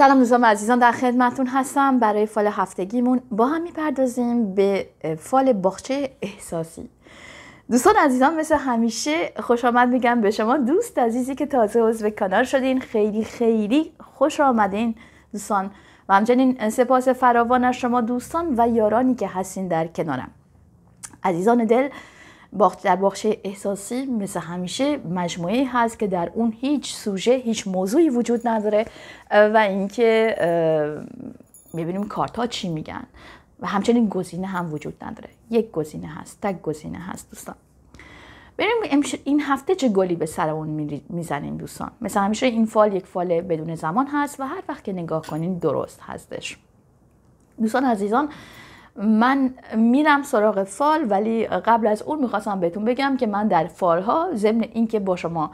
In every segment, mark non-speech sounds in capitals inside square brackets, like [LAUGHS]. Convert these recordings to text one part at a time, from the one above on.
سلام دوستان عزیزان در خدمتون هستم برای فال هفتگیمون با هم میپردازیم به فال باخچه احساسی دوستان عزیزان مثل همیشه خوش آمد میگم به شما دوست عزیزی که تازه عضو کانال شدین خیلی خیلی خوش آمدین دوستان و همچنین سپاس فراوان از شما دوستان و یارانی که هستین در کنارم عزیزان دل در بخش احساسی مثل همیشه مجموعه هست که در اون هیچ سوژه هیچ موضوعی وجود نداره و اینکه میبینیم کارت ها چی میگن و همچنین گزینه هم وجود نداره یک گزینه هست تک گزینه هست دوستان بریم این هفته چه گلی به سر سرمون میزنیم دوستان مثل همیشه این فال یک فال بدون زمان هست و هر وقت که نگاه کنین درست هستش دوستان عزیزان من میرم سراغ فال ولی قبل از اون میخواستم بهتون بگم که من در فالها ضمن اینکه با شما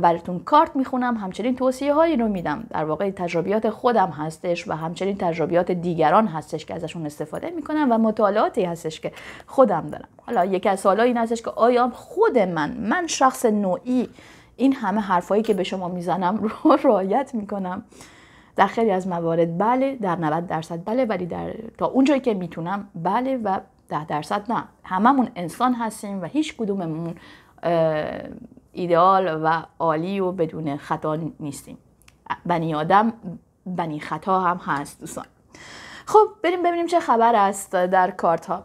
براتون کارت میخونم همچنین توصیه هایی رو میدم در واقع تجربیات خودم هستش و همچنین تجربیات دیگران هستش که ازشون استفاده میکنم و مطالعاتی هستش که خودم دارم حالا یکی از سالها این هستش که آیا خود من من شخص نوعی این همه حرفایی که به شما میزنم رو [LAUGHS] رعایت میکنم در خیلی از موارد بله در 90 درصد بله ولی در تا اونجایی که میتونم بله و 10 درصد نه هممون انسان هستیم و هیچ کدوممون ایدئال و عالی و بدون خطا نیستیم بنی آدم بنی خطا هم هست دوستان خب بریم ببینیم چه خبر است در کارت ها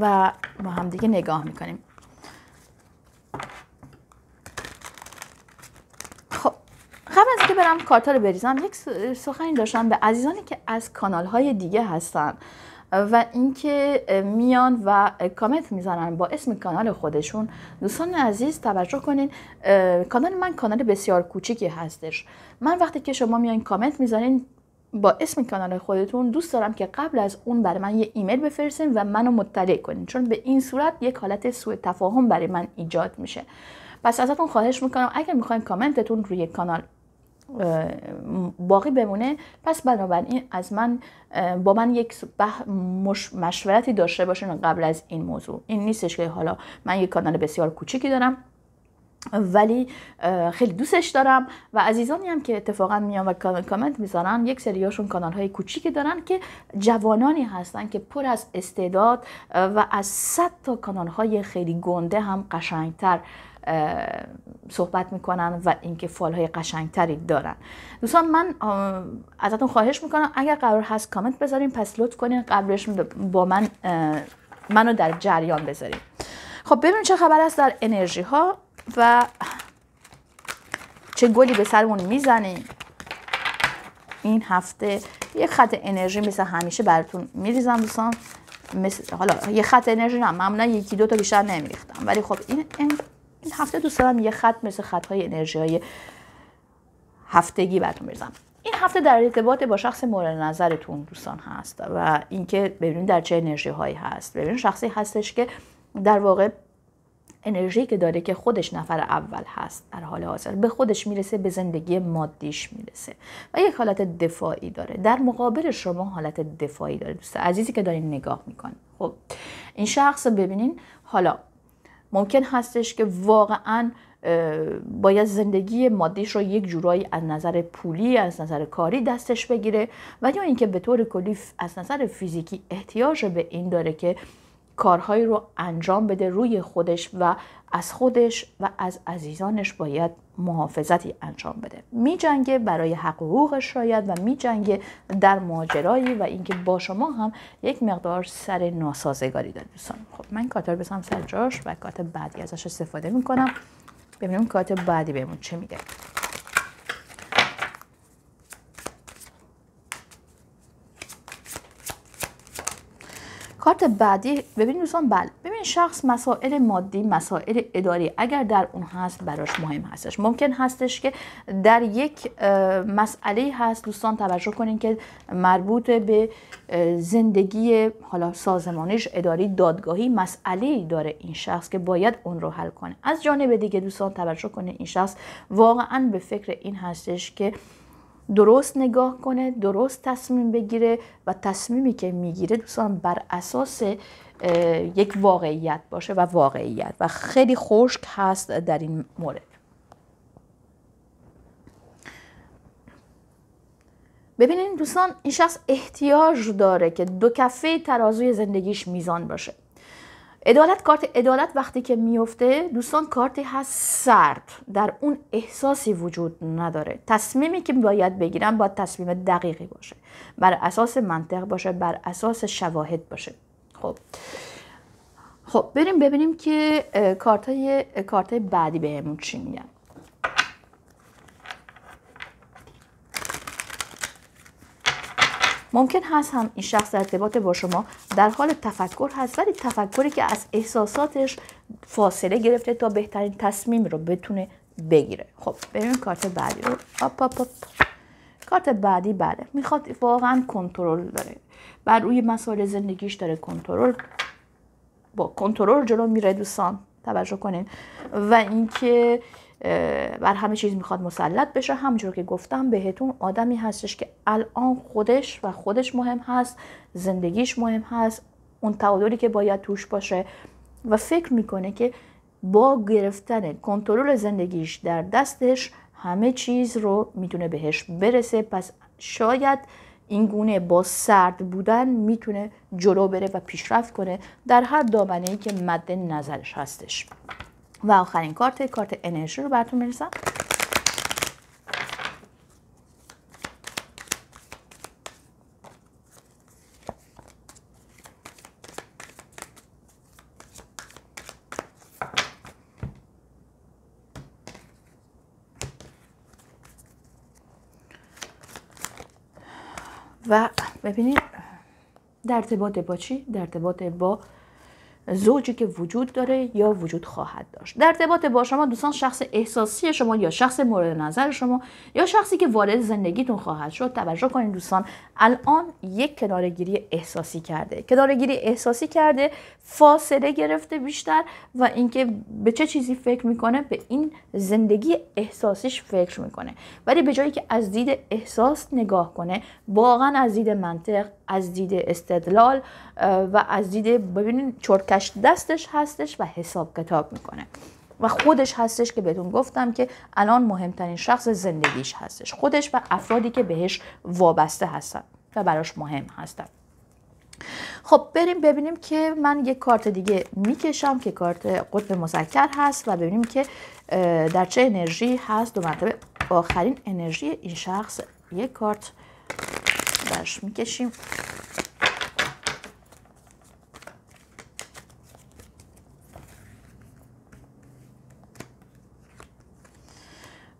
و ما هم دیگه نگاه میکنیم قبل از که برم کارتا رو بریزم یک سخنی داشتم به عزیزانی که از کانال های دیگه هستن و اینکه میان و کامنت میزنن با اسم کانال خودشون دوستان عزیز توجه کنین کانال من کانال بسیار کوچیکی هستش من وقتی که شما میان کامنت میزنین با اسم کانال خودتون دوست دارم که قبل از اون برای من یه ایمیل بفرستین و منو مطلع کنین چون به این صورت یک حالت سوء تفاهم برای من ایجاد میشه پس ازتون خواهش میکنم اگر میخواین کامنتتون روی کانال باقی بمونه پس بنابراین از من با من یک مش مشورتی داشته باشین قبل از این موضوع این نیستش که حالا من یک کانال بسیار کوچیکی دارم ولی خیلی دوستش دارم و عزیزانی هم که اتفاقا میان و کامنت میذارن یک سریاشون کانال های کوچیکی دارن که جوانانی هستن که پر از استعداد و از صد تا کانال های خیلی گنده هم قشنگتر صحبت میکنن و اینکه فال های قشنگتری دارن دوستان من ازتون خواهش میکنم اگر قرار هست کامنت بذارین پس لطف کنین قبلش با من منو در جریان بذارین خب ببینیم چه خبر است در انرژی ها و چه گلی به سرمون میزنیم این هفته یک خط انرژی مثل همیشه براتون میریزم دوستان مثل حالا یه خط انرژی نه معمولا یکی دو تا بیشتر نمیریختم ولی خب این این هفته دوستان دارم یه خط مثل های انرژی های هفتگی براتون بریزم این هفته در ارتباط با شخص مورد نظرتون دوستان هست و اینکه ببینید در چه انرژی هایی هست ببینید شخصی هستش که در واقع انرژی که داره که خودش نفر اول هست در حال حاضر به خودش میرسه به زندگی مادیش میرسه و یک حالت دفاعی داره در مقابل شما حالت دفاعی داره دوست عزیزی که دارین نگاه میکنه خب این شخص ببینین حالا ممکن هستش که واقعا باید زندگی مادیش رو یک جورایی از نظر پولی از نظر کاری دستش بگیره و یا اینکه به طور کلی از نظر فیزیکی احتیاج به این داره که کارهایی رو انجام بده روی خودش و از خودش و از عزیزانش باید محافظتی انجام بده میجنگه برای حق حقوقش شاید و میجنگه در ماجرایی و اینکه با شما هم یک مقدار سر ناسازگاری داره دوستان خب من کاتر بسام سر جاش و کات بعدی ازش استفاده کنم ببینیم کات بعدی بهمون چه میده؟ کارت بعدی ببین دوستان بله ببین شخص مسائل مادی مسائل اداری اگر در اون هست براش مهم هستش ممکن هستش که در یک مسئله هست دوستان توجه کنین که مربوط به زندگی حالا سازمانیش اداری دادگاهی مسئله داره این شخص که باید اون رو حل کنه از جانب دیگه دوستان توجه کنه این شخص واقعا به فکر این هستش که درست نگاه کنه درست تصمیم بگیره و تصمیمی که میگیره دوستان بر اساس یک واقعیت باشه و واقعیت و خیلی خشک هست در این مورد ببینید دوستان این شخص احتیاج داره که دو کفه ترازوی زندگیش میزان باشه عدالت کارت عدالت وقتی که میفته دوستان کارتی هست سرد در اون احساسی وجود نداره تصمیمی که باید بگیرم باید تصمیم دقیقی باشه بر اساس منطق باشه بر اساس شواهد باشه خب خب بریم ببینیم که کارتای کارت بعدی بهمون چی میگن ممکن هست هم این شخص در ارتباط با شما در حال تفکر هست ولی تفکری که از احساساتش فاصله گرفته تا بهترین تصمیم رو بتونه بگیره خب بریم کارت بعدی رو آپ کارت بعدی بله میخواد واقعا کنترل داره بر روی مسائل زندگیش داره کنترل با کنترل جلو میره دوستان توجه کنین و اینکه بر همه چیز میخواد مسلط بشه همجور که گفتم بهتون آدمی هستش که الان خودش و خودش مهم هست زندگیش مهم هست اون تعادلی که باید توش باشه و فکر میکنه که با گرفتن کنترل زندگیش در دستش همه چیز رو میتونه بهش برسه پس شاید این گونه با سرد بودن میتونه جلو بره و پیشرفت کنه در هر ای که مد نظرش هستش و آخرین کارت کارت انرژی رو براتون میرسم و ببینید در ارتباط با چی؟ در ارتباط با زوجی که وجود داره یا وجود خواهد داشت در ارتباط با شما دوستان شخص احساسی شما یا شخص مورد نظر شما یا شخصی که وارد زندگیتون خواهد شد توجه کنید دوستان الان یک کنارگیری احساسی کرده کنارگیری احساسی کرده فاصله گرفته بیشتر و اینکه به چه چیزی فکر میکنه به این زندگی احساسیش فکر میکنه ولی به جایی که از دید احساس نگاه کنه واقعا از دید منطق از دید استدلال و از دید ببینید چرک دستش هستش و حساب کتاب میکنه و خودش هستش که بهتون گفتم که الان مهمترین شخص زندگیش هستش خودش و افرادی که بهش وابسته هستن و براش مهم هستن خب بریم ببینیم که من یک کارت دیگه میکشم که کارت قطب مذکر هست و ببینیم که در چه انرژی هست دو مرتبه آخرین انرژی این شخص یک کارت برش میکشیم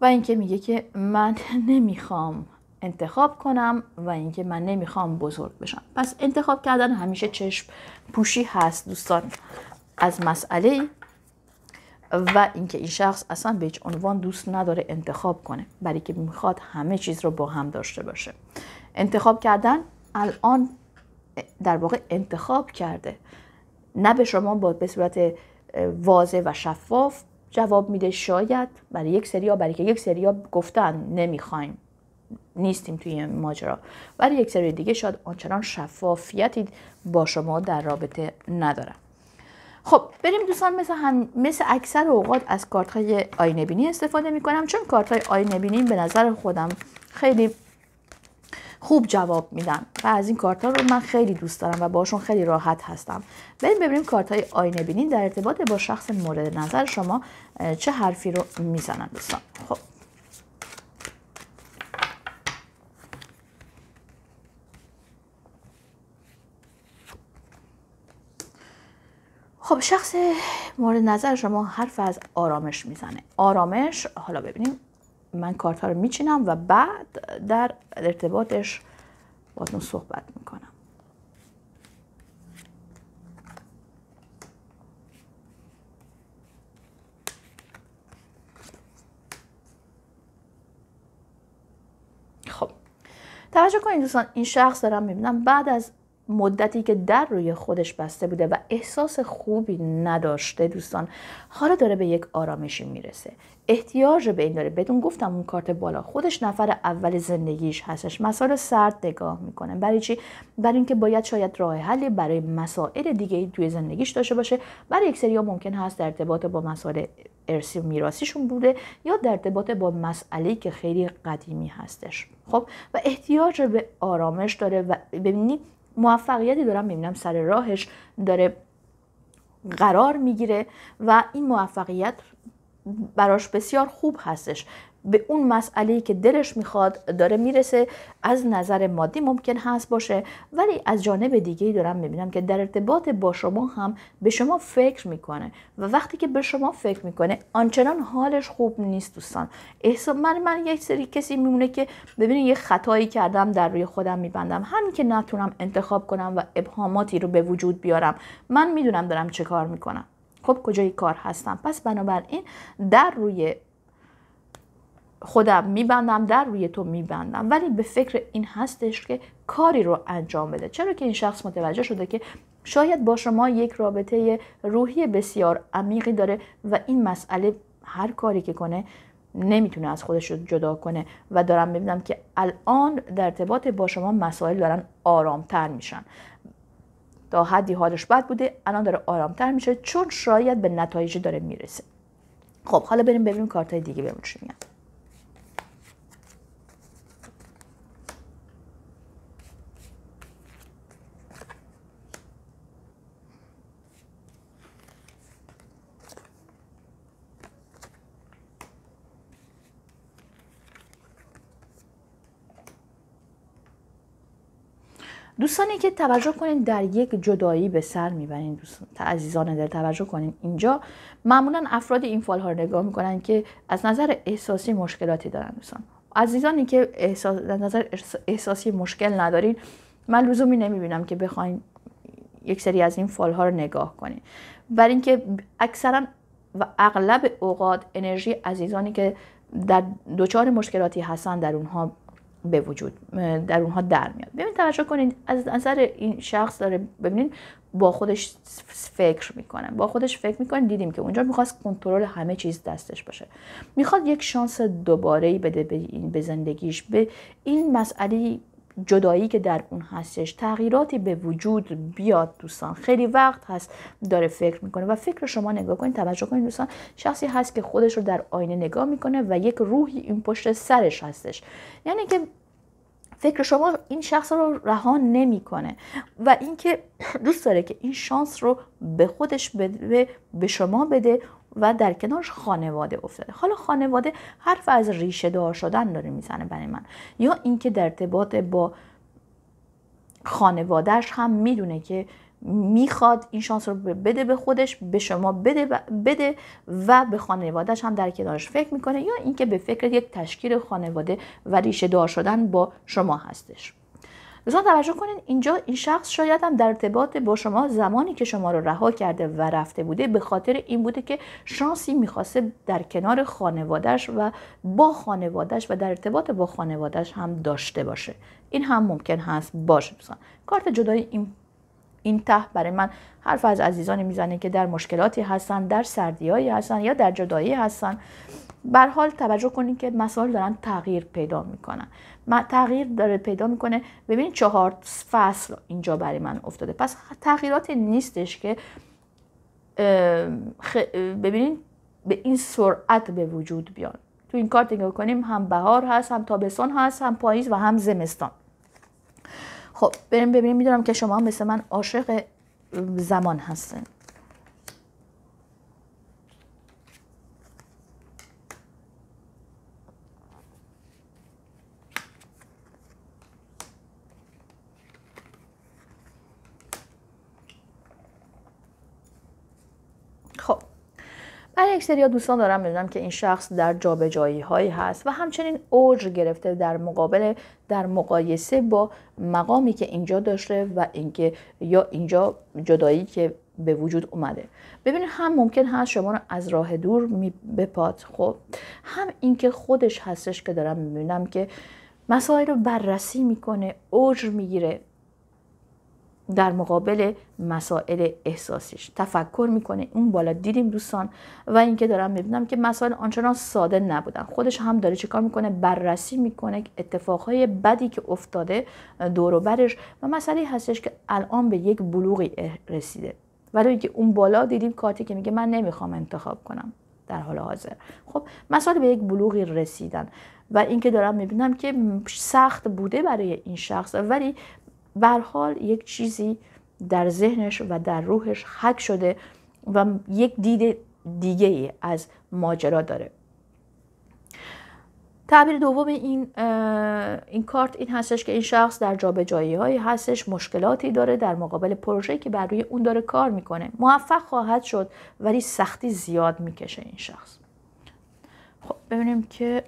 و اینکه میگه که من [LAUGHS] نمیخوام انتخاب کنم و اینکه من نمیخوام بزرگ بشم پس انتخاب کردن همیشه چشم پوشی هست دوستان از مسئله و اینکه این شخص اصلا به هیچ عنوان دوست نداره انتخاب کنه برای که میخواد همه چیز رو با هم داشته باشه انتخاب کردن الان در واقع انتخاب کرده نه به شما با به صورت واضح و شفاف جواب میده شاید برای یک سری ها برای که یک سری ها گفتن نمیخوایم نیستیم توی این ماجرا برای یک سری دیگه شاید آنچنان شفافیتی با شما در رابطه ندارم. خب بریم دوستان مثل, هم مثل اکثر اوقات از کارت های آینه بینی استفاده میکنم چون کارت های آینه بینی به نظر خودم خیلی خوب جواب میدن و از این کارت ها رو من خیلی دوست دارم و باشون خیلی راحت هستم بریم ببینیم کارت های آینه بینین در ارتباط با شخص مورد نظر شما چه حرفی رو میزنن دوستان خب خب شخص مورد نظر شما حرف از آرامش میزنه آرامش حالا ببینیم من کارت ها رو میچینم و بعد در ارتباطش باتون صحبت میکنم خب توجه کنید دوستان این شخص دارم میبینم بعد از مدتی که در روی خودش بسته بوده و احساس خوبی نداشته دوستان حالا داره به یک آرامشی میرسه احتیاج به این داره بدون گفتم اون کارت بالا خودش نفر اول زندگیش هستش مسائل سرد نگاه میکنه برای چی برای اینکه باید شاید راه حلی برای مسائل دیگه توی زندگیش داشته باشه برای یک سری ممکن هست در ارتباط با مسائل ارسی و میراسیشون بوده یا در ارتباط با مسئله که خیلی قدیمی هستش خب و احتیاج به آرامش داره و ببینید موفقیتی دارم میبینم سر راهش داره قرار میگیره و این موفقیت براش بسیار خوب هستش به اون مسئله که دلش میخواد داره میرسه از نظر مادی ممکن هست باشه ولی از جانب دیگه دارم میبینم که در ارتباط با شما هم به شما فکر میکنه و وقتی که به شما فکر میکنه آنچنان حالش خوب نیست دوستان احساس من من یک سری کسی میمونه که ببینید یه خطایی کردم در روی خودم میبندم همین که نتونم انتخاب کنم و ابهاماتی رو به وجود بیارم من میدونم دارم چه کار میکنم خب کجای کار هستم پس بنابراین در روی خودم میبندم در روی تو میبندم ولی به فکر این هستش که کاری رو انجام بده چرا که این شخص متوجه شده که شاید با شما یک رابطه روحی بسیار عمیقی داره و این مسئله هر کاری که کنه نمیتونه از خودش رو جدا کنه و دارم میبینم که الان در ارتباط با شما مسائل دارن آرامتر میشن تا حدی حالش بد بوده الان داره آرامتر میشه چون شاید به نتایجی داره میرسه خب حالا بریم ببینیم کارتای دیگه بهمون چی دوستانی که توجه کنین در یک جدایی به سر میبرین دوستان عزیزان دل توجه کنین اینجا معمولا افراد این فال ها رو نگاه میکنن که از نظر احساسی مشکلاتی دارن دوستان عزیزانی که احساس از نظر احساسی مشکل ندارین من لزومی نمیبینم که بخواین یک سری از این فال ها رو نگاه کنین برای اینکه اکثرا و اغلب اوقات انرژی عزیزانی که در دوچار مشکلاتی هستن در اونها به وجود در اونها در میاد ببین توجه کنید از نظر این شخص داره ببینین با خودش فکر میکنه با خودش فکر میکنه دیدیم که اونجا میخواست کنترل همه چیز دستش باشه میخواد یک شانس دوباره بده به این به زندگیش به این مسئله جدایی که در اون هستش تغییراتی به وجود بیاد دوستان خیلی وقت هست داره فکر میکنه و فکر شما نگاه کنید توجه کنید دوستان شخصی هست که خودش رو در آینه نگاه میکنه و یک روحی این پشت سرش هستش یعنی که فکر شما این شخص رو رها نمیکنه و اینکه دوست داره که این شانس رو به خودش بده به شما بده و در کنارش خانواده افتاده حالا خانواده حرف از ریشه دار شدن داره میزنه برای من یا اینکه در ارتباط با خانوادهش هم میدونه که میخواد این شانس رو بده به خودش به شما بده, بده و به خانوادهش هم در کنارش فکر میکنه یا اینکه به فکر یک تشکیل خانواده و ریشه دار شدن با شما هستش دوستان توجه کنین اینجا این شخص شاید هم در ارتباط با شما زمانی که شما رو رها کرده و رفته بوده به خاطر این بوده که شانسی میخواسته در کنار خانوادهش و با خانوادهش و در ارتباط با خانوادهش هم داشته باشه این هم ممکن هست باشه دوستان کارت جدای این این ته برای من حرف از عزیزانی میزنه که در مشکلاتی هستن در سردیایی هستن یا در جدایی هستن بر حال توجه کنید که مسائل دارن تغییر پیدا میکنن ما تغییر داره پیدا میکنه ببینید چهار فصل اینجا برای من افتاده پس تغییرات نیستش که ببینید به این سرعت به وجود بیان تو این کارت نگاه کنیم هم بهار هست هم تابستان هست هم پاییز و هم زمستان خب بریم ببینیم میدونم که شما مثل من عاشق زمان هستن سری دوستان دارم میبینم که این شخص در جابجایی هایی هست و همچنین اوج گرفته در مقابل در مقایسه با مقامی که اینجا داشته و اینکه یا اینجا جدایی که به وجود اومده ببینید هم ممکن هست شما رو از راه دور می بپاد خب هم اینکه خودش هستش که دارم میبینم که مسائل رو بررسی میکنه اوج میگیره در مقابل مسائل احساسیش تفکر میکنه اون بالا دیدیم دوستان و اینکه دارم میبینم که مسائل آنچنان ساده نبودن خودش هم داره چیکار میکنه بررسی میکنه اتفاقهای بدی که افتاده دور و برش و مسئله هستش که الان به یک بلوغی رسیده ولی که اون بالا دیدیم کارتی که میگه من نمیخوام انتخاب کنم در حال حاضر خب مسائل به یک بلوغی رسیدن و اینکه دارم میبینم که سخت بوده برای این شخص ولی حال یک چیزی در ذهنش و در روحش حک شده و یک دید دیگه ای از ماجرا داره تعبیر دوم این این کارت این هستش که این شخص در جابجایی های هستش مشکلاتی داره در مقابل پروژه‌ای که بر روی اون داره کار میکنه موفق خواهد شد ولی سختی زیاد میکشه این شخص خب ببینیم که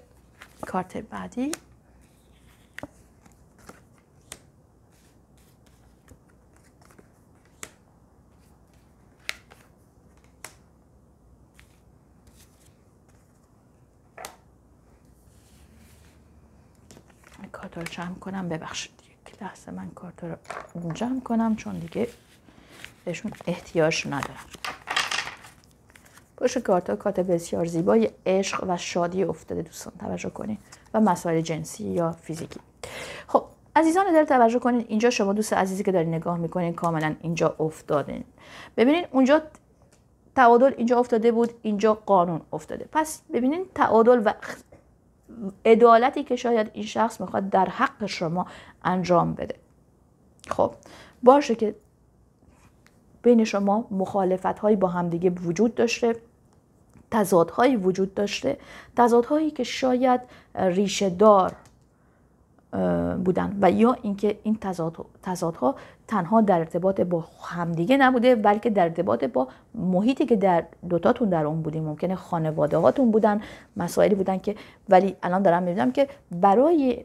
کارت بعدی کارتا رو جمع کنم ببخشید یک لحظه من کارتا رو جمع کنم چون دیگه بهشون احتیاج ندارم پشت کارتا کارت بسیار زیبای عشق و شادی افتاده دوستان توجه کنید و مسائل جنسی یا فیزیکی خب عزیزان دل توجه کنید اینجا شما دوست عزیزی که دارین نگاه میکنین کاملا اینجا افتادین ببینید اونجا تعادل اینجا افتاده بود اینجا قانون افتاده پس ببینید تعادل و عدالتی که شاید این شخص میخواد در حق شما انجام بده خب باشه که بین شما مخالفت هایی با همدیگه وجود داشته تضادهایی وجود داشته تضادهایی که شاید ریشه دار بودن و یا اینکه این تضادها تنها در ارتباط با همدیگه نبوده بلکه در ارتباط با محیطی که در دوتاتون در اون بودیم ممکنه خانواده هاتون بودن مسائلی بودن که ولی الان دارم میبینم که برای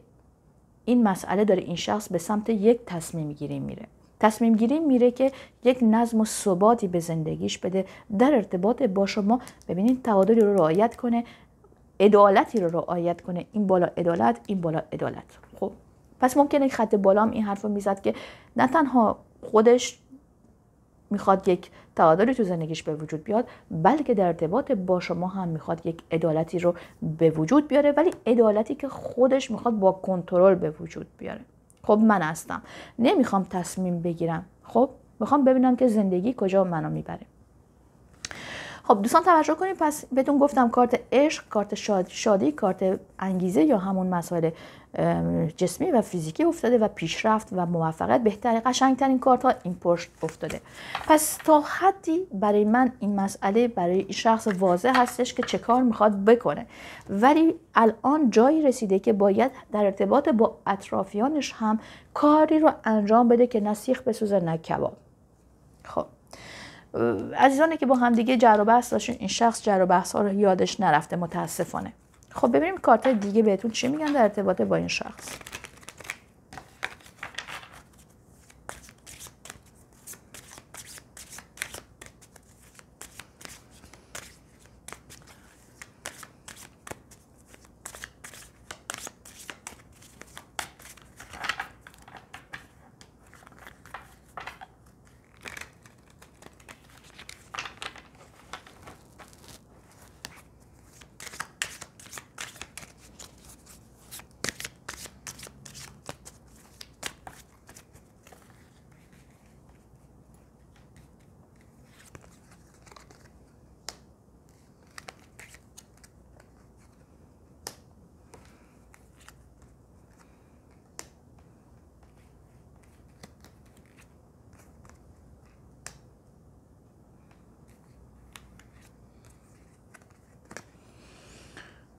این مسئله داره این شخص به سمت یک تصمیم گیری میره تصمیم گیری میره که یک نظم و ثباتی به زندگیش بده در ارتباط با شما ببینید تعادلی رو رعایت کنه عدالتی رو رعایت کنه این بالا عدالت این بالا عدالت پس ممکنه خط بالام این حرف رو میزد که نه تنها خودش میخواد یک تعادلی تو زندگیش به وجود بیاد بلکه در ارتباط با شما هم میخواد یک عدالتی رو به وجود بیاره ولی عدالتی که خودش میخواد با کنترل به وجود بیاره خب من هستم نمیخوام تصمیم بگیرم خب میخوام ببینم که زندگی کجا منو میبره خب دوستان توجه کنید پس بهتون گفتم کارت عشق کارت شادی کارت انگیزه یا همون مسائل جسمی و فیزیکی افتاده و پیشرفت و موفقیت قشنگ قشنگترین کارت ها این پشت افتاده پس تا حدی برای من این مسئله برای این شخص واضح هستش که چه کار میخواد بکنه ولی الان جایی رسیده که باید در ارتباط با اطرافیانش هم کاری رو انجام بده که نسیخ بسوزه نه خب عزیزانی که با همدیگه جر و بحث داشتین این شخص جر و بحث ها رو یادش نرفته متاسفانه خب ببینیم کارت دیگه بهتون چی میگن در ارتباط با این شخص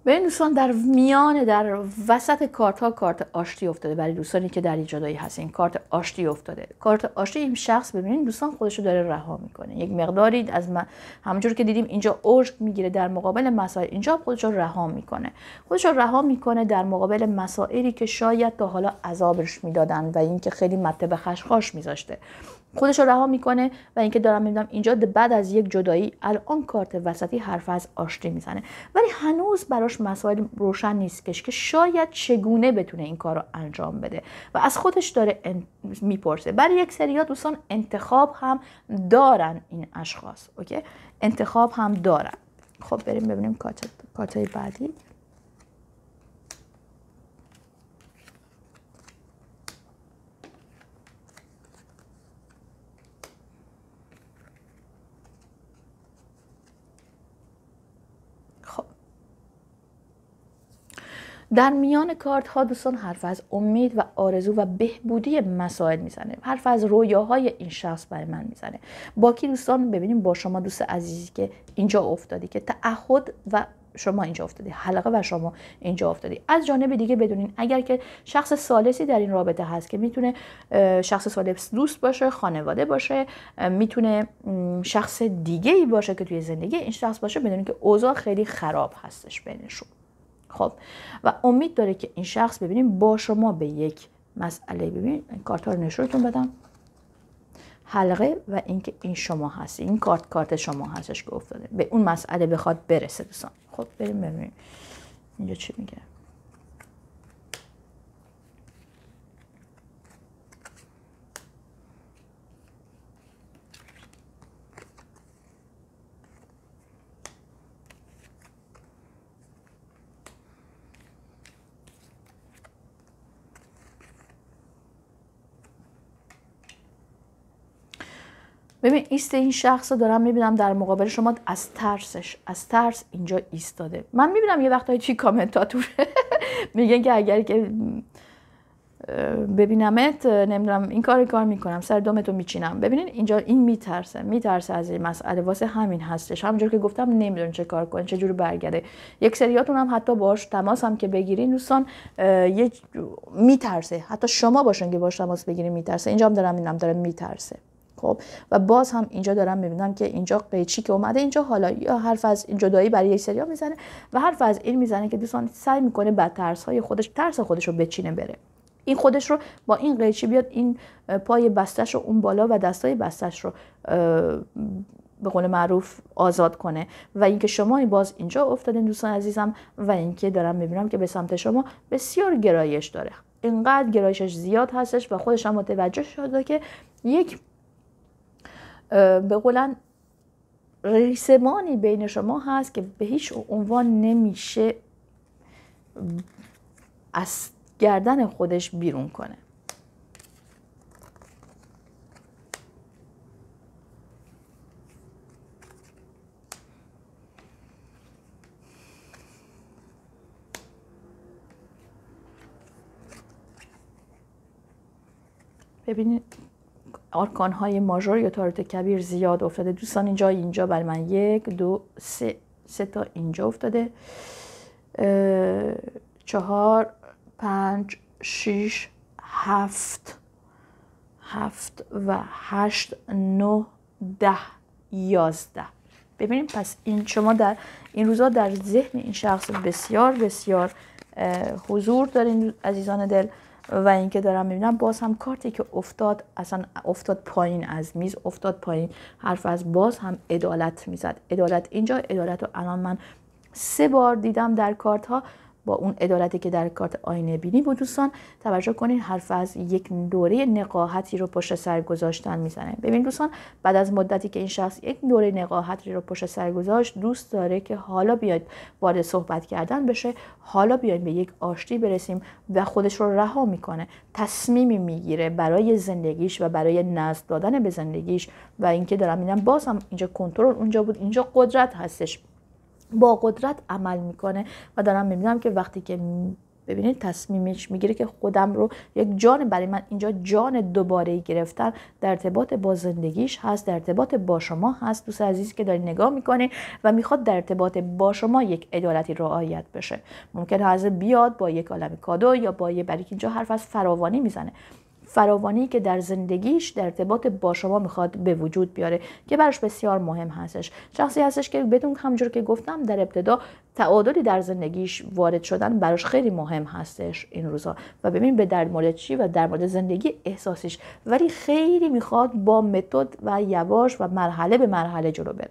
ببین دوستان در میان در وسط کارت ها کارت آشتی افتاده برای دوستانی که در جدایی هستین کارت آشتی افتاده کارت آشتی این شخص ببینید دوستان خودشو داره رها میکنه یک مقداری از همونجور که دیدیم اینجا اوج میگیره در مقابل مسائل اینجا خودش رو رها میکنه خودش رو رها میکنه در مقابل مسائلی که شاید تا حالا عذابش میدادن و اینکه خیلی متبه به خشخاش میذاشته خودش رو رها میکنه و اینکه دارم میبینم اینجا بعد از یک جدایی الان کارت وسطی حرف از آشتی میزنه ولی هنوز براش مسائل روشن نیست که شاید چگونه بتونه این کار رو انجام بده و از خودش داره میپرسه برای یک سری ها دوستان انتخاب هم دارن این اشخاص اوکی انتخاب هم دارن خب بریم ببینیم کارت بعدی در میان کارت ها دوستان حرف از امید و آرزو و بهبودی مسائل میزنه حرف از رویاهای این شخص برای من میزنه با دوستان ببینیم با شما دوست عزیزی که اینجا افتادی که تعهد و شما اینجا افتادی حلقه و شما اینجا افتادی از جانب دیگه بدونین اگر که شخص سالسی در این رابطه هست که میتونه شخص سالس دوست باشه خانواده باشه میتونه شخص دیگه ای باشه که توی زندگی این شخص باشه بدونین که اوضاع خیلی خراب هستش بینشون خب و امید داره که این شخص ببینیم با شما به یک مسئله ببینید این کارت ها رو نشونتون بدم حلقه و اینکه این شما هستی این کارت کارت شما هستش که افتاده به اون مسئله بخواد برسه دوستان خب بریم ببینیم اینجا چی میگه ببین ایست این شخص رو دارم میبینم در مقابل شما از ترسش از ترس اینجا ایستاده من میبینم یه وقتایی چی کامنتاتوره [LAUGHS] میگن که اگر که ببینمت نمیدونم این کار کار میکنم سر دومتو میچینم ببینین اینجا این میترسه میترسه از این مسئله واسه همین هستش همونجور که گفتم نمیدونم چه کار کنه چه برگرده یک سریاتون هم حتی باش تماس هم که بگیرین دوستان یه میترسه حتی شما باشن که باش تماس بگیرین میترسه اینجا هم دارم اینم داره میترسه خب و باز هم اینجا دارم میبینم که اینجا قیچی که اومده اینجا حالا یا حرف از جدایی برای یک سریا میزنه و حرف از این میزنه که دوستان سعی میکنه بعد ترس های خودش ترس خودش رو بچینه بره این خودش رو با این قیچی بیاد این پای بستش رو اون بالا و دستای بستش رو به قول معروف آزاد کنه و اینکه شما این باز اینجا افتادین دوستان عزیزم و اینکه دارم میبینم که به سمت شما بسیار گرایش داره اینقدر گرایشش زیاد هستش و خودش هم متوجه شده که یک به قولن ریسمانی بین شما هست که به هیچ عنوان نمیشه از گردن خودش بیرون کنه ببینید آرکان های ماژور یا تاروت کبیر زیاد افتاده دوستان اینجا اینجا بر من یک دو سه سه تا اینجا افتاده چهار پنج شیش هفت هفت و هشت نه ده یازده ببینیم پس این شما در این روزا در ذهن این شخص بسیار بسیار حضور دارین عزیزان دل و اینکه دارم میبینم باز هم کارتی که افتاد اصلا افتاد پایین از میز افتاد پایین حرف از باز هم عدالت میزد عدالت اینجا عدالت رو الان من سه بار دیدم در کارت ها با اون عدالتی که در کارت آینه بینی بود دوستان توجه کنین حرف از یک دوره نقاهتی رو پشت سر گذاشتن میزنه ببین دوستان بعد از مدتی که این شخص یک دوره نقاهتی رو پشت سر گذاشت دوست داره که حالا بیاید وارد صحبت کردن بشه حالا بیایم به یک آشتی برسیم و خودش رو رها میکنه تصمیمی میگیره برای زندگیش و برای نزد دادن به زندگیش و اینکه دارم میگم بازم اینجا کنترل اونجا بود اینجا قدرت هستش با قدرت عمل میکنه و دارم میبینم که وقتی که ببینید تصمیمش میگیره که خودم رو یک جان برای من اینجا جان دوباره گرفتن در ارتباط با زندگیش هست در ارتباط با شما هست دوست عزیزی که داری نگاه میکنه و میخواد در ارتباط با شما یک عدالتی رعایت بشه ممکن هست بیاد با یک عالم کادو یا با یه برای اینجا حرف از فراوانی میزنه فراوانی که در زندگیش در ارتباط با شما میخواد به وجود بیاره که براش بسیار مهم هستش شخصی هستش که بدون همجور که گفتم در ابتدا تعادلی در زندگیش وارد شدن براش خیلی مهم هستش این روزا و ببین به در مورد چی و در مورد زندگی احساسیش ولی خیلی میخواد با متد و یواش و مرحله به مرحله جلو بره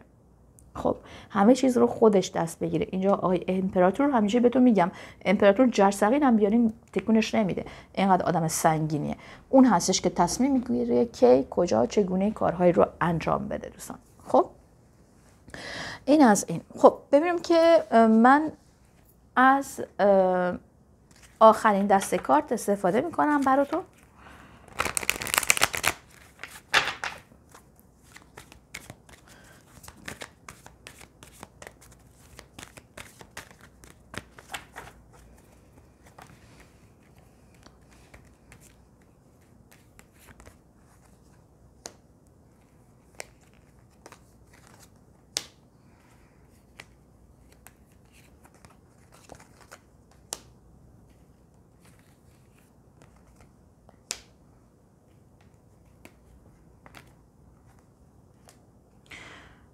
خب همه چیز رو خودش دست بگیره اینجا آقای امپراتور همیشه بهتون میگم امپراتور جرسقین هم بیارین تکونش نمیده اینقدر آدم سنگینیه اون هستش که تصمیم میگیره کی کجا چگونه کارهایی رو انجام بده دوستان خب این از این خب ببینیم که من از آخرین دسته کارت استفاده میکنم براتون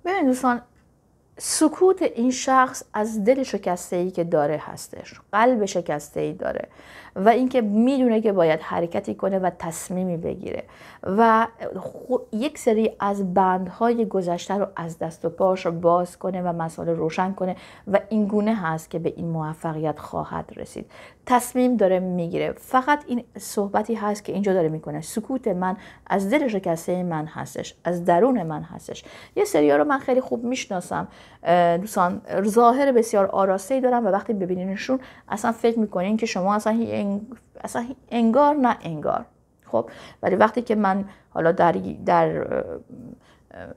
ببینید دوستان سکوت این شخص از دل شکسته ای که داره هستش قلب شکسته ای داره و اینکه میدونه که باید حرکتی کنه و تصمیمی بگیره و یک سری از بندهای گذشته رو از دست و پاش رو باز کنه و مسائل روشن کنه و این گونه هست که به این موفقیت خواهد رسید تصمیم داره میگیره فقط این صحبتی هست که اینجا داره میکنه سکوت من از دل شکسته من هستش از درون من هستش یه سریا رو من خیلی خوب میشناسم دوستان ظاهر بسیار آراسته ای دارم و وقتی ببینینشون اصلا فکر میکنین که شما اصلا, اصلا انگار نه انگار خب ولی وقتی که من حالا در, در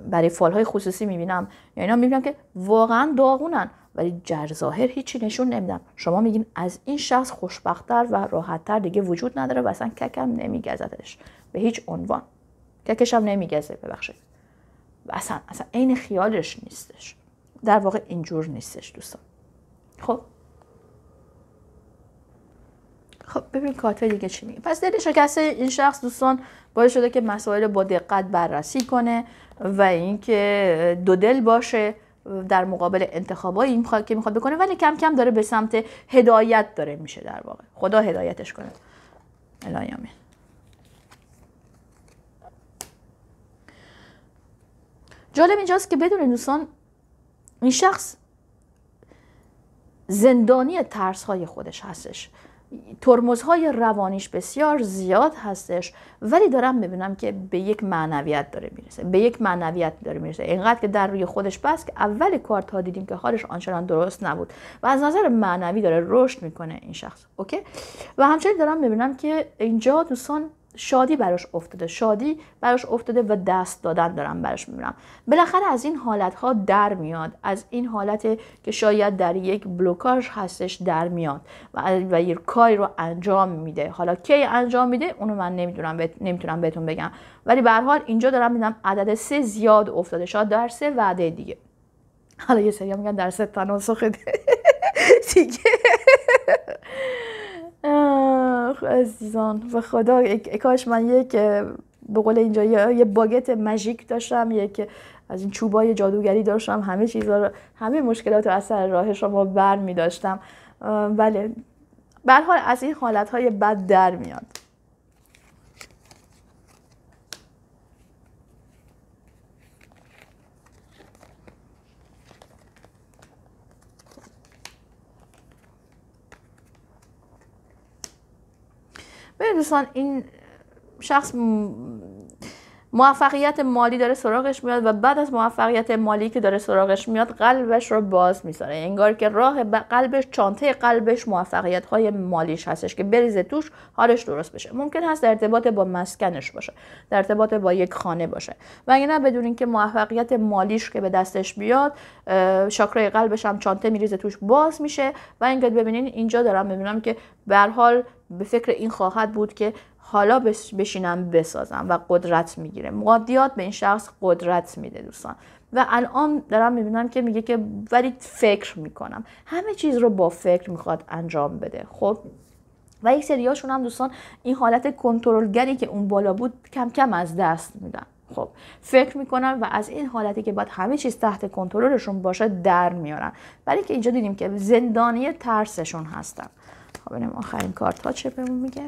برای فالهای خصوصی میبینم یعنی اینا میبینم که واقعا داغونن ولی ظاهر هیچی نشون نمیدم شما میگین از این شخص خوشبختتر و راحتتر دیگه وجود نداره و اصلا ککم نمیگزدش به هیچ عنوان ککش هم نمیگزه ببخشید و اصلا اصلا عین خیالش نیستش در واقع اینجور نیستش دوستان خب خب ببین کاتر دیگه چی میگه پس دلش شکسته این شخص دوستان باید شده که مسائل با دقت بررسی کنه و اینکه دو دل باشه در مقابل انتخابایی میخواد که میخواد بکنه ولی کم کم داره به سمت هدایت داره میشه در واقع خدا هدایتش کنه الهی جالب اینجاست که بدون دوستان این شخص زندانی ترس های خودش هستش ترمزهای روانیش بسیار زیاد هستش ولی دارم میبینم که به یک معنویت داره میرسه به یک معنویت داره میرسه اینقدر که در روی خودش بس که اول کار تا دیدیم که حالش آنچنان درست نبود و از نظر معنوی داره رشد میکنه این شخص اوکی و همچنین دارم میبینم که اینجا دوستان شادی براش افتاده شادی براش افتاده و دست دادن دارم براش میبینم بالاخره از این حالت ها در میاد از این حالت که شاید در یک بلوکاژ هستش در میاد و, کاری رو انجام میده حالا کی انجام میده اونو من نمیدونم بهت... نمیتونم بهتون بگم ولی به حال اینجا دارم میدم عدد سه زیاد افتاده شاید در سه وعده دیگه حالا یه سری میگن در سه تناسخ دیگه [LAUGHS] عزیزان و خدا کاش من یک به قول اینجا یه باگت مژیک داشتم یک از این چوبای جادوگری داشتم همه چیزا رو همه مشکلات رو از سر راه شما بر می داشتم بله از این حالت های بد در میاد دوستان این شخص موفقیت مالی داره سراغش میاد و بعد از موفقیت مالی که داره سراغش میاد قلبش رو باز میذاره انگار که راه قلبش چانته قلبش موفقیت های مالیش هستش که بریزه توش حالش درست بشه ممکن هست در ارتباط با مسکنش باشه در ارتباط با یک خانه باشه و اگه نه بدون اینکه موفقیت مالیش که به دستش بیاد شاکرای قلبش هم چانته میریزه توش باز میشه و اینکه ببینین اینجا دارم ببینم که به حال به فکر این خواهد بود که حالا بشینم بسازم و قدرت میگیره مادیات به این شخص قدرت میده دوستان و الان دارم میبینم که میگه که ولی فکر میکنم همه چیز رو با فکر میخواد انجام بده خب و یک سریاشون هم دوستان این حالت کنترلگری که اون بالا بود کم کم از دست میدن خب فکر میکنم و از این حالتی که باید همه چیز تحت کنترلشون باشه در میارن ولی که اینجا دیدیم که زندانی ترسشون هستن خب آخرین کارت ها چه بهمون میگه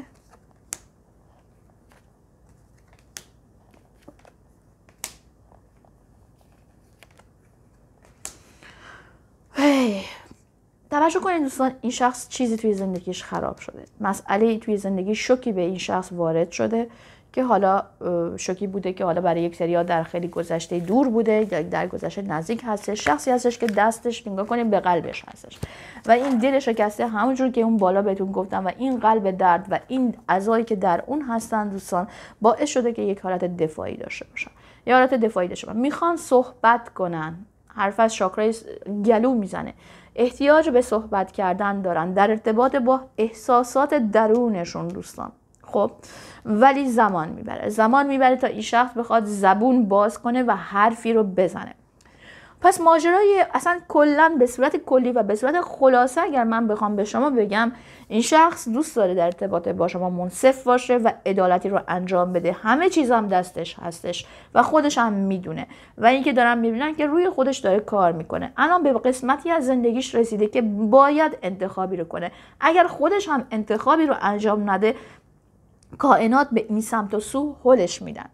توجه کنید دوستان این شخص چیزی توی زندگیش خراب شده مسئله توی زندگی شوکی به این شخص وارد شده که حالا شوکی بوده که حالا برای یک سری در خیلی گذشته دور بوده در گذشته نزدیک هستش شخصی هستش که دستش نگاه کنید به قلبش هستش و این دل شکسته همونجور که اون بالا بهتون گفتم و این قلب درد و این ازایی که در اون هستن دوستان باعث شده که یک حالت دفاعی داشته باشن یه حالت دفاعی داشته باشن میخوان صحبت کنن حرف از شاکرای گلو میزنه احتیاج به صحبت کردن دارن در ارتباط با احساسات درونشون دوستان خب ولی زمان میبره زمان میبره تا این شخص بخواد زبون باز کنه و حرفی رو بزنه پس ماجرای اصلا کلا به صورت کلی و به صورت خلاصه اگر من بخوام به شما بگم این شخص دوست داره در ارتباط با شما منصف باشه و عدالتی رو انجام بده همه چیز هم دستش هستش و خودش هم میدونه و اینکه دارن میبینن که روی خودش داره کار میکنه الان به قسمتی از زندگیش رسیده که باید انتخابی رو کنه اگر خودش هم انتخابی رو انجام نده کائنات به این سمت و سو حلش میدن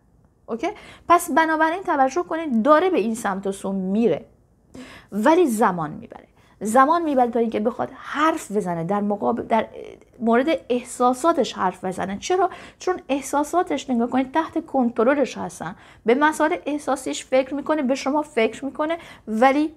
اوکی پس بنابراین توجه کنید داره به این سمت و میره ولی زمان میبره زمان میبره تا اینکه بخواد حرف بزنه در مقابل در مورد احساساتش حرف بزنه چرا چون احساساتش نگاه کنید تحت کنترلش هستن به مسائل احساسیش فکر میکنه به شما فکر میکنه ولی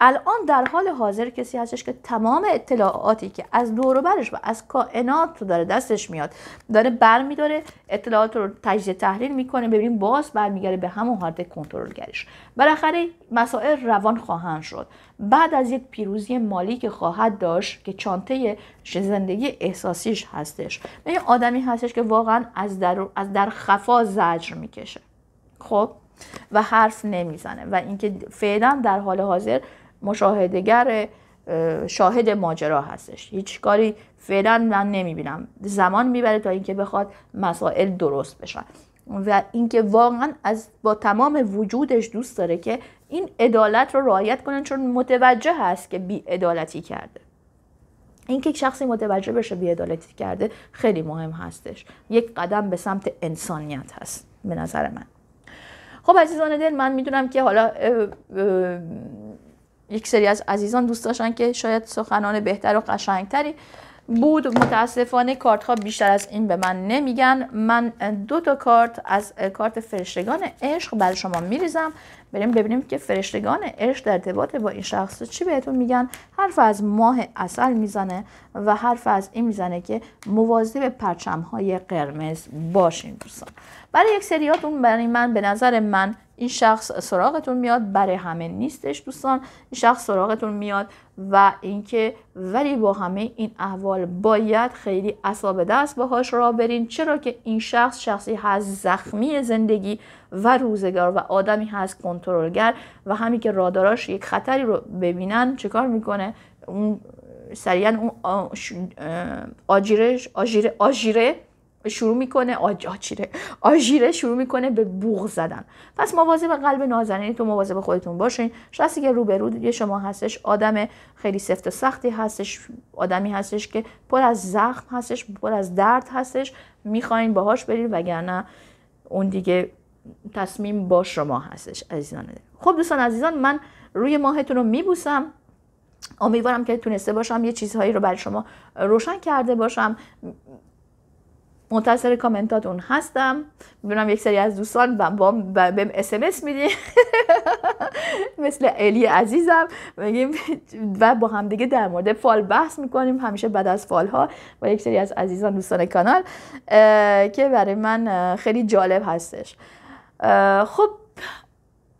الان در حال حاضر کسی هستش که تمام اطلاعاتی که از دور و از کائنات رو داره دستش میاد داره برمیداره اطلاعات رو تجزیه تحلیل میکنه ببینیم باز برمیگرده به همون حالت گریش بالاخره مسائل روان خواهند شد بعد از یک پیروزی مالی که خواهد داشت که چانته زندگی احساسیش هستش یه آدمی هستش که واقعا از در, از در خفا زجر میکشه خب و حرف نمیزنه و اینکه فعلا در حال حاضر مشاهدگر شاهد ماجرا هستش هیچ کاری فعلا من نمیبینم زمان میبره تا اینکه بخواد مسائل درست بشن و اینکه واقعا از با تمام وجودش دوست داره که این عدالت رو رعایت کنن چون متوجه هست که ادالتی کرده اینکه یک شخصی متوجه بشه ادالتی کرده خیلی مهم هستش یک قدم به سمت انسانیت هست به نظر من خب عزیزان دل من میدونم که حالا یک سری از عزیزان دوست داشتن که شاید سخنان بهتر و قشنگتری بود متاسفانه کارتها بیشتر از این به من نمیگن من دو تا کارت از کارت فرشتگان عشق برای شما میریزم بریم ببینیم که فرشتگان عشق در ارتباط با این شخص چی بهتون میگن حرف از ماه اصل میزنه و حرف از این میزنه که مواظب پرچم های قرمز باشین دوستان برای یک سریاتون برای من به نظر من این شخص سراغتون میاد برای همه نیستش دوستان این شخص سراغتون میاد و اینکه ولی با همه این احوال باید خیلی اصاب دست باهاش را برین چرا که این شخص شخصی هست زخمی زندگی و روزگار و آدمی هست کنترلگر و همین که راداراش یک خطری رو ببینن چکار میکنه اون سریعا اون آجیرش آجیره آجیره شروع میکنه آج آجیره آجیره شروع میکنه به بوغ زدن پس مواظب قلب نازنین یعنی تو مواظب خودتون باشین شخصی که روبرو یه شما هستش آدم خیلی سفت و سختی هستش آدمی هستش که پر از زخم هستش پر از درد هستش میخواین باهاش برید وگرنه اون دیگه تصمیم با شما هستش عزیزان خب دوستان عزیزان من روی ماهتون رو میبوسم امیدوارم که تونسته باشم یه چیزهایی رو برای شما روشن کرده باشم منتظر کامنتاتون هستم میدونم یک سری از دوستان بهم اسمس میدین مثل الی عزیزم میگیم و با هم [LAUGHS] [LAUGHS] دیگه در مورد فال بحث میکنیم همیشه بعد از فال ها با یک سری از عزیزان دوستان کانال که برای من خیلی جالب هستش خب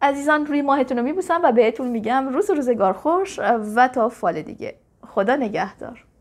عزیزان روی ماهتون رو میبوسم و بهتون میگم روز روزگار خوش و تا فال دیگه خدا نگهدار